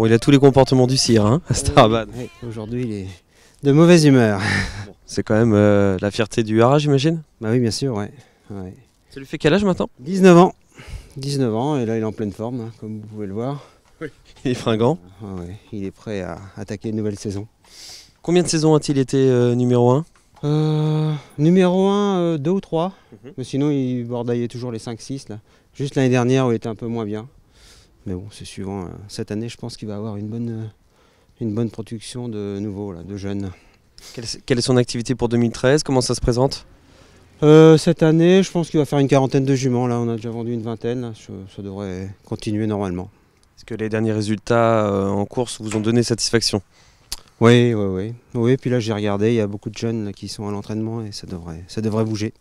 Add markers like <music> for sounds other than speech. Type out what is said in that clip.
Bon, il a tous les comportements du cire, hein, Starban. Aujourd'hui, il est de mauvaise humeur. <laughs> c'est quand même euh, la fierté du Hara, j'imagine Bah oui, bien sûr, ouais. Ça lui fait quel âge maintenant 19 ans. 19 ans, et là, il est en pleine forme, hein, comme vous pouvez le voir. Il est fringant. Ah, il est prêt à attaquer une nouvelle saison. Combien de saisons a-t-il été euh, numéro 1 euh, Numéro 1, 2 ou 3. Mhm. sinon, il bordaillait toujours les 5-6. Juste l'année dernière, où il était un peu moins bien. Mais bon, c'est suivant. Euh, cette année, je pense qu'il va avoir une bonne, euh, une bonne production de nouveaux, de jeunes. Quelle, est son activité pour 2013 Comment ça se présente euh, Cette année, je pense qu'il va faire une quarantaine de juments. Là, on a déjà vendu une vingtaine. ça devrait continuer normalement. Est-ce que les derniers résultats en course vous ont donné satisfaction Oui, oui, oui. Oui, puis là, j'ai regardé, il y a beaucoup de jeunes qui sont à l'entraînement et ça devrait, ça devrait bouger.